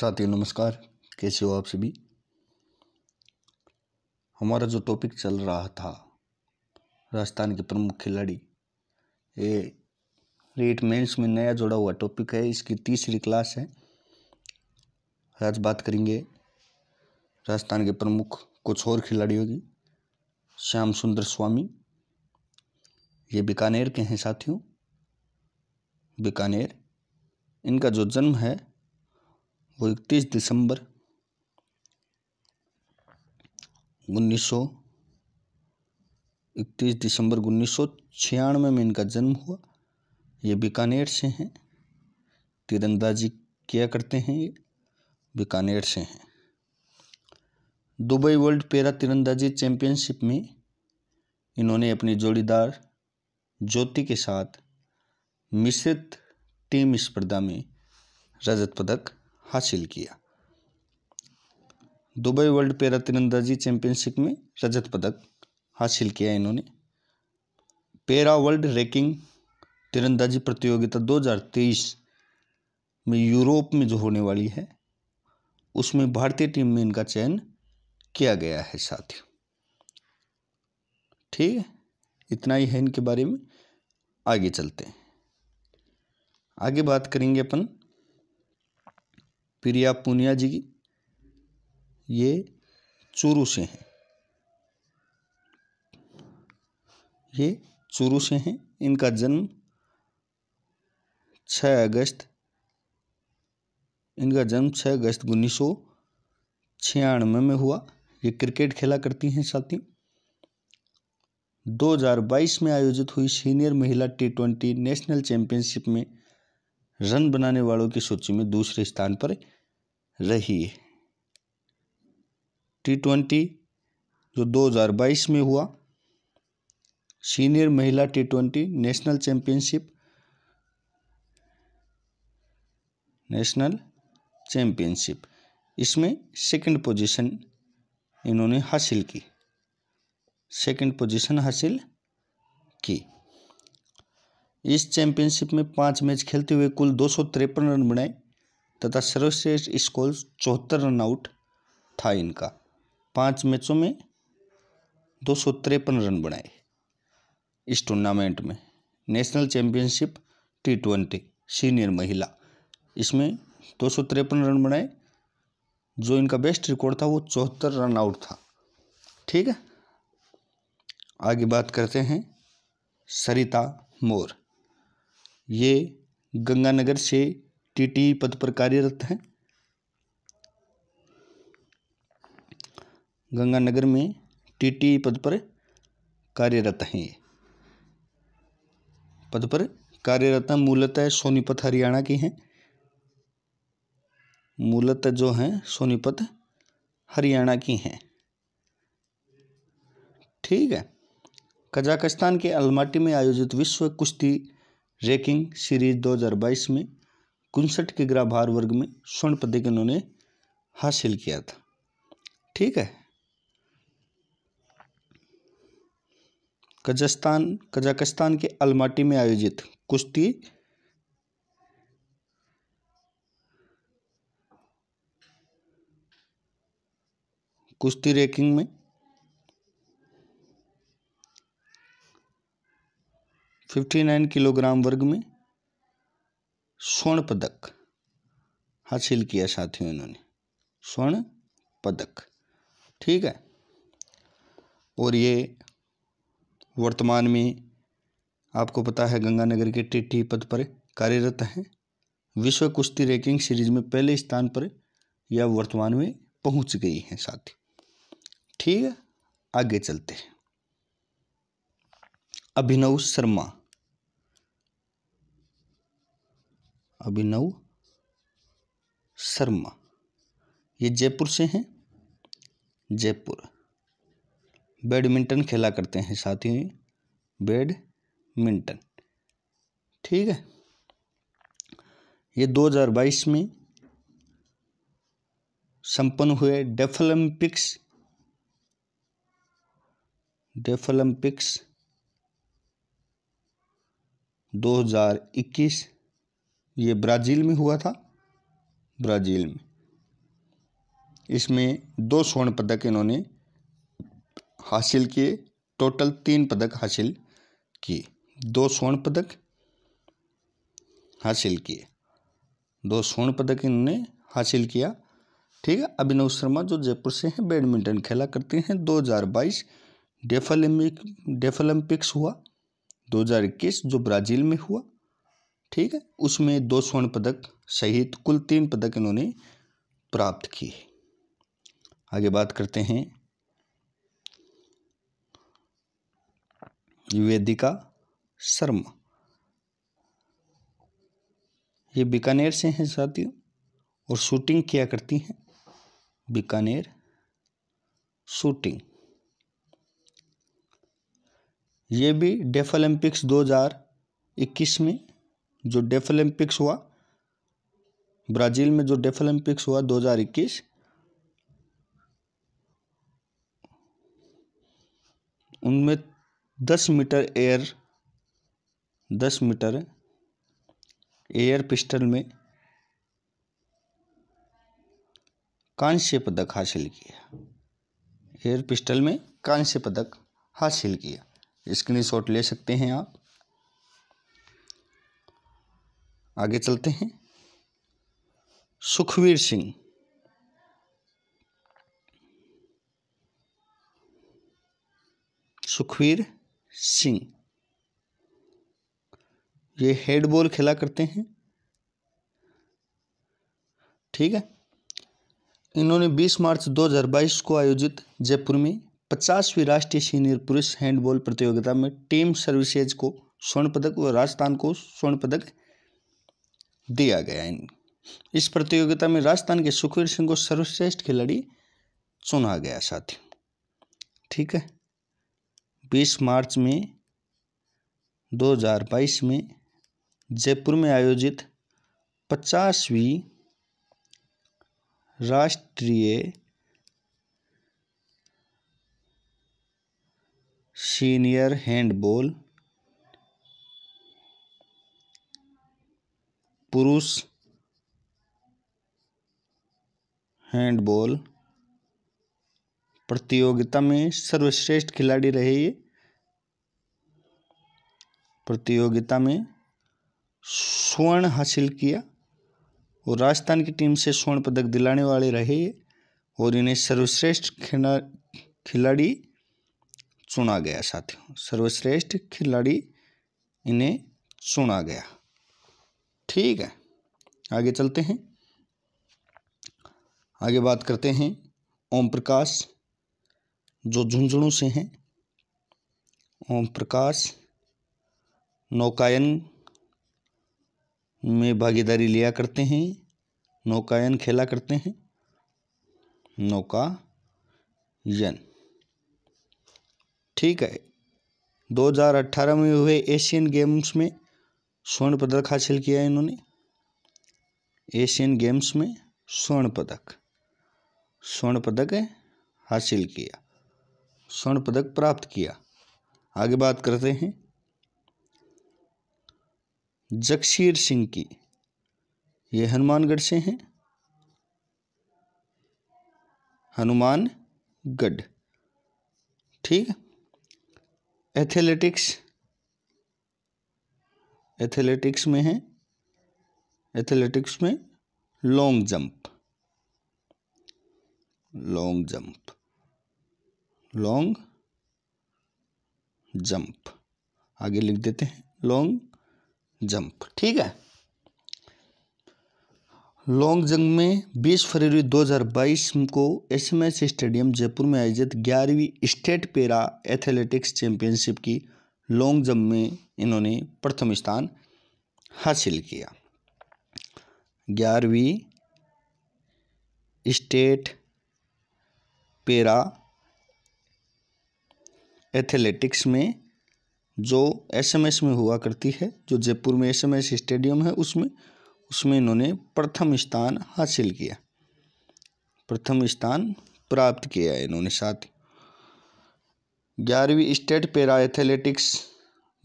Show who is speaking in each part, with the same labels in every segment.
Speaker 1: साथियों नमस्कार कैसे हो आप सभी हमारा जो टॉपिक चल रहा था राजस्थान के प्रमुख खिलाड़ी ये रेट मेंस में नया जोड़ा हुआ टॉपिक है इसकी तीसरी क्लास है आज बात करेंगे राजस्थान के प्रमुख कुछ और खिलाड़ियों की श्याम सुंदर स्वामी ये बीकानेर के हैं साथियों बीकानेर इनका जो जन्म है वो इकतीस दिसंबर उन्नीस सौ इकतीस दिसंबर उन्नीस सौ छियानवे में इनका जन्म हुआ ये बीकानेर से हैं तीरंदाजी किया करते हैं ये बीकानेर से हैं दुबई वर्ल्ड पैरा तीरंदाजी चैम्पियनशिप में इन्होंने अपनी जोड़ीदार ज्योति के साथ मिश्रित टीम स्पर्धा में रजत पदक हासिल किया दुबई वर्ल्ड पैरा तीरंदाजी चैंपियनशिप में रजत पदक हासिल किया इन्होंने पैरा वर्ल्ड रैंकिंग तीरंदाजी प्रतियोगिता 2023 में यूरोप में जो होने वाली है उसमें भारतीय टीम में इनका चयन किया गया है साथियों ठीक है इतना ही है इनके बारे में आगे चलते हैं आगे बात करेंगे अपन प्रिया पुनिया जी ये चूरू से हैं ये चूरू से हैं इनका जन्म 6 अगस्त इनका जन्म 6 अगस्त उन्नीस सौ छियानवे में हुआ ये क्रिकेट खेला करती हैं साथी 2022 में आयोजित हुई सीनियर महिला टी ट्वेंटी नेशनल चैंपियनशिप में रन बनाने वालों की सूची में दूसरे स्थान पर रही है टी ट्वेंटी जो 2022 में हुआ सीनियर महिला T twenty national championship national championship इसमें सेकंड पोजीशन इन्होंने हासिल की सेकंड पोजीशन हासिल की इस चैंपियनशिप में पाँच मैच खेलते हुए कुल दो रन बनाए तथा सर्वश्रेष्ठ स्कोर चौहत्तर रन आउट था इनका पाँच मैचों में दो रन बनाए इस टूर्नामेंट में national championship T twenty senior महिला इसमें दो रन बनाए जो इनका बेस्ट रिकॉर्ड था वो चौहत्तर रन आउट था ठीक है आगे बात करते हैं सरिता मोर ये गंगानगर से टीटी पद पर कार्यरत हैं गंगानगर में टीटी पद पर कार्यरत हैं ये पद पर कार्यरत मूलतः सोनीपत हरियाणा की हैं मूलतः जो हैं सोनीपत हरियाणा की हैं ठीक है कजाकिस्तान के अलमाटी में आयोजित विश्व कुश्ती रैकिंग सीरीज 2022 में उनसठ ग्रह भार वर्ग में स्वर्ण पदक इन्होंने हासिल किया था ठीक है कजाकिस्तान कजाकिस्तान के अलमाटी में आयोजित कुश्ती कुश्ती रैकिंग में फिफ्टी नाइन किलोग्राम वर्ग में स्वर्ण पदक हासिल किया साथियों इन्होंने स्वर्ण पदक ठीक है और ये वर्तमान में आपको पता है गंगानगर के टिटी पद पर कार्यरत हैं विश्व कुश्ती रैंकिंग सीरीज में पहले स्थान पर यह वर्तमान में पहुंच गई हैं साथी ठीक है आगे चलते हैं अभिनव शर्मा अभिनव शर्मा ये जयपुर से हैं जयपुर बैडमिंटन खेला करते हैं साथियों बैडमिंटन ठीक है ये 2022 में संपन्न हुए डेफलम्पिक्स डेफलम्पिक्स 2021 ये ब्राज़ील में हुआ था ब्राज़ील में इसमें दो स्वर्ण पदक इन्होंने हासिल किए टोटल तीन पदक हासिल किए दो स्वर्ण पदक हासिल किए दो स्वर्ण पदक इन्होंने हासिल किया ठीक है अभिनव शर्मा जो जयपुर से हैं बैडमिंटन खेला करते हैं 2022 हज़ार बाईस डेफ ओलंपिक्स हुआ 2021 जो ब्राज़ील में हुआ ठीक है उसमें दो स्वर्ण पदक सहित कुल तीन पदक इन्होंने प्राप्त किए आगे बात करते हैं वेदिका शर्मा ये बीकानेर से हैं साथियों और शूटिंग किया करती हैं बीकानेर शूटिंग ये भी डेफ ओलंपिक्स 2021 में जो डेफ ओलंपिक्स हुआ ब्राज़ील में जो डेफ ओलंपिक्स हुआ 2021 उनमें दस मीटर एयर दस मीटर एयर पिस्टल में कांस्य पदक हासिल किया एयर पिस्टल में कांस्य पदक हासिल किया स्क्रीन शॉट ले सकते हैं आप आगे चलते हैं सुखवीर सिंह सुखवीर सिंह ये हेड बॉल खेला करते हैं ठीक है इन्होंने 20 मार्च 2022 को आयोजित जयपुर में पचासवीं राष्ट्रीय सीनियर पुरुष हैंडबॉल प्रतियोगिता में टीम सर्विसेज को स्वर्ण पदक व राजस्थान को स्वर्ण पदक दिया गया इन इस प्रतियोगिता में राजस्थान के सुखवीर सिंह को सर्वश्रेष्ठ खिलाड़ी चुना गया साथी ठीक है बीस मार्च में 2022 में जयपुर में आयोजित पचासवीं राष्ट्रीय सीनियर हैंडबॉल पुरुष हैंडबॉल प्रतियोगिता में सर्वश्रेष्ठ खिलाड़ी रहे ये प्रतियोगिता में स्वर्ण हासिल किया और राजस्थान की टीम से स्वर्ण पदक दिलाने वाले रहे और इन्हें सर्वश्रेष्ठ खिलाड़ी चुना गया साथियों सर्वश्रेष्ठ खिलाड़ी इन्हें चुना गया ठीक है आगे चलते हैं आगे बात करते हैं ओम प्रकाश जो झुंझुनू से हैं ओम प्रकाश नौकायन में भागीदारी लिया करते हैं नौकायन खेला करते हैं नौका यन ठीक है 2018 में हुए एशियन गेम्स में स्वर्ण पदक हासिल किया है इन्होंने एशियन गेम्स में स्वर्ण पदक स्वर्ण पदक हासिल किया स्वर्ण पदक प्राप्त किया आगे बात करते हैं जगशीर सिंह की ये हनुमानगढ़ से हैं हनुमानगढ़ ठीक एथलेटिक्स एथलेटिक्स में है एथलेटिक्स में long jump long jump long jump आगे लिख देते हैं लॉन्ग जंप ठीक है लॉन्ग जंप में 20 फरवरी 2022 को एसएमएस स्टेडियम जयपुर में आयोजित ग्यारहवीं स्टेट पेरा एथलेटिक्स चैंपियनशिप की लॉन्ग जंप में इन्होंने प्रथम स्थान हासिल किया ग्यारहवीं स्टेट पेरा एथलेटिक्स में जो एसएमएस में हुआ करती है जो जयपुर में एसएमएस स्टेडियम है उसमें उसमें इन्होंने प्रथम स्थान हासिल किया प्रथम स्थान प्राप्त किया इन्होंने साथ ही ग्यारहवीं स्टेट पैरा एथलेटिक्स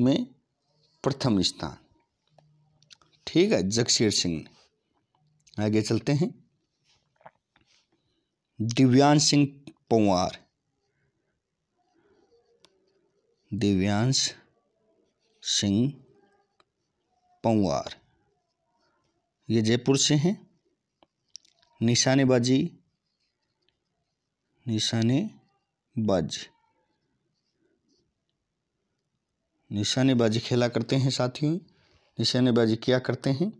Speaker 1: में प्रथम स्थान ठीक है जगशीर सिंह ने आगे चलते हैं दिव्यांश सिंह पंवार दिव्यांश सिंह पंवार ये जयपुर से हैं निशानेबाजी निशानेबाजी निशानेबाजी खेला करते हैं साथियों निशानेबाजी क्या करते हैं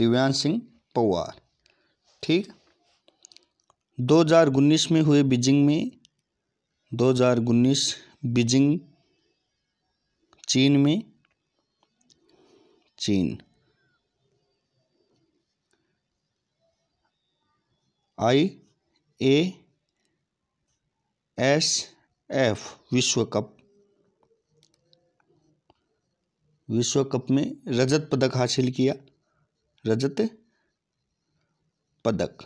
Speaker 1: दिव्यांग सिंह पवार ठीक 2019 में हुए बीजिंग में 2019 बीजिंग चीन में चीन आई ए एस एफ विश्व कप विश्व कप में रजत पदक हासिल किया रजत पदक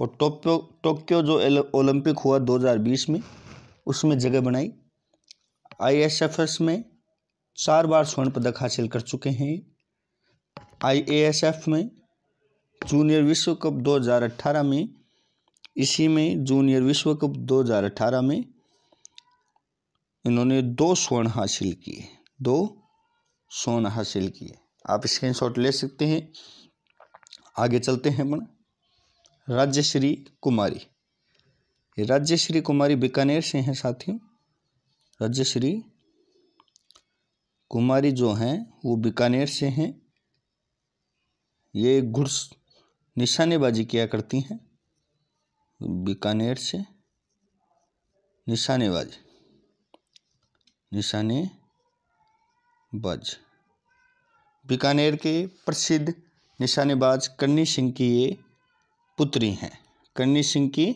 Speaker 1: और टोक्यो टोक्यो जो ओलंपिक हुआ 2020 में उसमें जगह बनाई आईएसएफएस में चार बार स्वर्ण पदक हासिल कर चुके हैं आईएएसएफ में जूनियर विश्व कप 2018 में इसी में जूनियर विश्व कप 2018 में इन्होंने दो स्वर्ण हासिल किए दो सोन हासिल किए आप शॉट ले सकते हैं आगे चलते हैं अपन राज्यश्री कुमारी राज्यश्री कुमारी बीकानेर से हैं साथियों राज्यश्री कुमारी जो हैं वो बीकानेर से हैं ये घुड़स निशानेबाजी किया करती हैं बीकानेर से निशानेबाजी निशाने बज बीकानेर के प्रसिद्ध निशानेबाज कन्नी सिंह की ये पुत्री हैं कन्नी सिंह की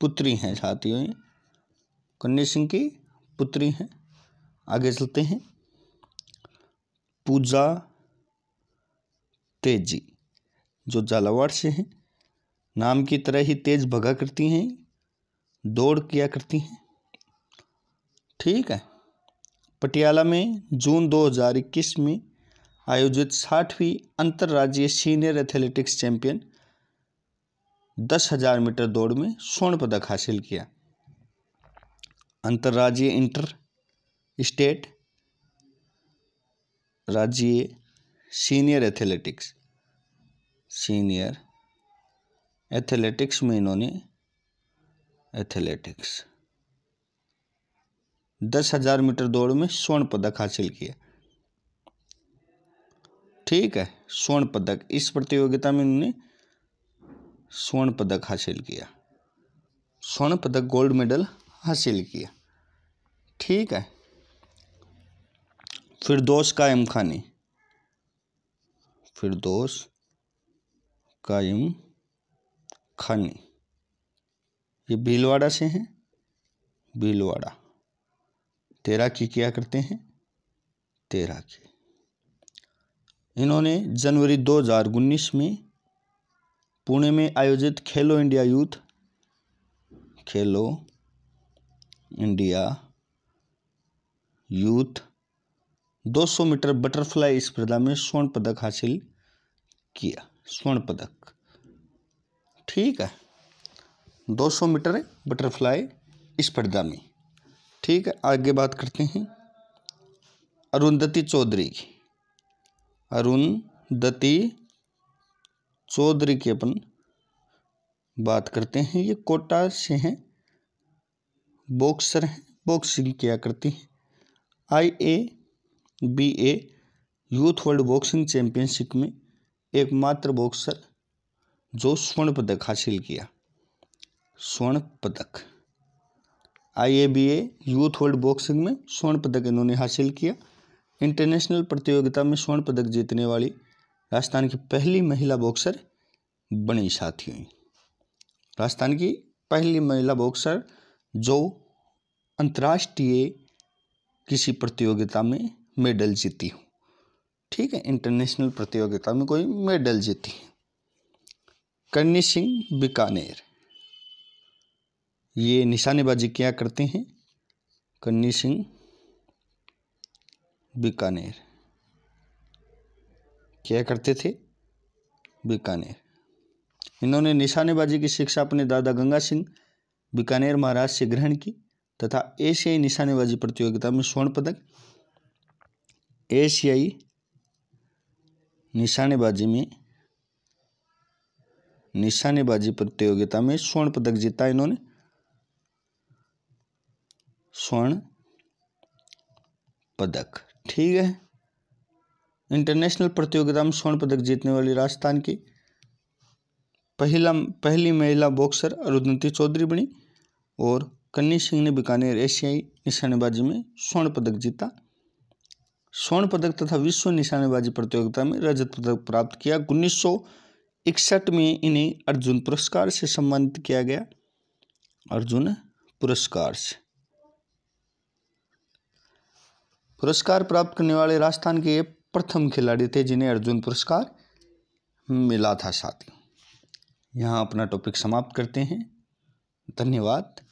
Speaker 1: पुत्री हैं साथियों कन्नी सिंह की पुत्री हैं आगे चलते हैं पूजा तेजी जो झालावाड़ से हैं नाम की तरह ही तेज भगा करती हैं दौड़ किया करती हैं ठीक है पटियाला में जून 2021 में आयोजित साठवीं अंतर्राज्यीय सीनियर एथलेटिक्स चैंपियन दस हजार मीटर दौड़ में स्वर्ण पदक हासिल किया अंतर्राज्यीय इंटर स्टेट राज्य सीनियर एथलेटिक्स सीनियर एथलेटिक्स में इन्होंने एथलेटिक्स दस हज़ार मीटर दौड़ में स्वर्ण पदक हासिल किया ठीक है स्वर्ण पदक इस प्रतियोगिता में उन्होंने स्वर्ण पदक हासिल किया स्वर्ण पदक गोल्ड मेडल हासिल किया ठीक है फिर दोष कायम खानी फिर दोष कायम खानी ये भीलवाड़ा से हैं भीलवाड़ा तैराकी किया करते हैं तैराकी इन्होंने जनवरी 2019 में पुणे में आयोजित Khelo India youth Khelo India youth 200 metre butterfly स्पर्धा में स्वर्ण पदक हासिल किया स्वर्ण पदक ठीक है 200 मीटर बटरफ्लाई स्पर्धा में ठीक है आगे बात करते हैं अरुंधति चौधरी की अरुंधति चौधरी की अपन बात करते हैं ये कोटा से हैं बॉक्सर हैं बॉक्सिंग किया करती हैं I A B A youth world boxing championship में एकमात्र बॉक्सर जो स्वर्ण पदक हासिल किया स्वर्ण पदक आईएबीए यूथ वर्ल्ड बॉक्सिंग में स्वर्ण पदक इन्होंने हासिल किया इंटरनेशनल प्रतियोगिता में स्वर्ण पदक जीतने वाली राजस्थान की पहली महिला बॉक्सर बनी साथियों राजस्थान की पहली महिला बॉक्सर जो अंतर्राष्ट्रीय किसी प्रतियोगिता में मेडल जीती हो ठीक है इंटरनेशनल प्रतियोगिता में कोई मेडल जीती करनी सिंह बीकानेर ये निशानेबाजी क्या करते हैं कन्नी सिंह बीकानेर क्या करते थे बीकानेर इन्होंने निशानेबाजी की शिक्षा अपने दादा गंगा सिंह बीकानेर महाराज से ग्रहण की तथा एशियाई निशानेबाजी प्रतियोगिता में स्वर्ण पदक एशियाई निशानेबाजी में निशानेबाजी प्रतियोगिता में स्वर्ण पदक जीता इन्होंने स्वर्ण पदक ठीक है इंटरनेशनल प्रतियोगिता में स्वर्ण पदक जीतने वाली राजस्थान की पहला पहली महिला बॉक्सर अरुधनती चौधरी बनी और कन्नी सिंह ने बीकानेर एशियाई निशानेबाजी में स्वर्ण पदक जीता स्वर्ण पदक तथा विश्व निशानेबाजी प्रतियोगिता में रजत पदक प्राप्त किया उन्नीस इकसठ में इन्हें अर्जुन पुरस्कार से सम्मानित किया गया अर्जुन पुरस्कार से पुरस्कार प्राप्त करने वाले राजस्थान के प्रथम खिलाड़ी थे जिन्हें अर्जुन पुरस्कार मिला था साथियों यहाँ अपना टॉपिक समाप्त करते हैं धन्यवाद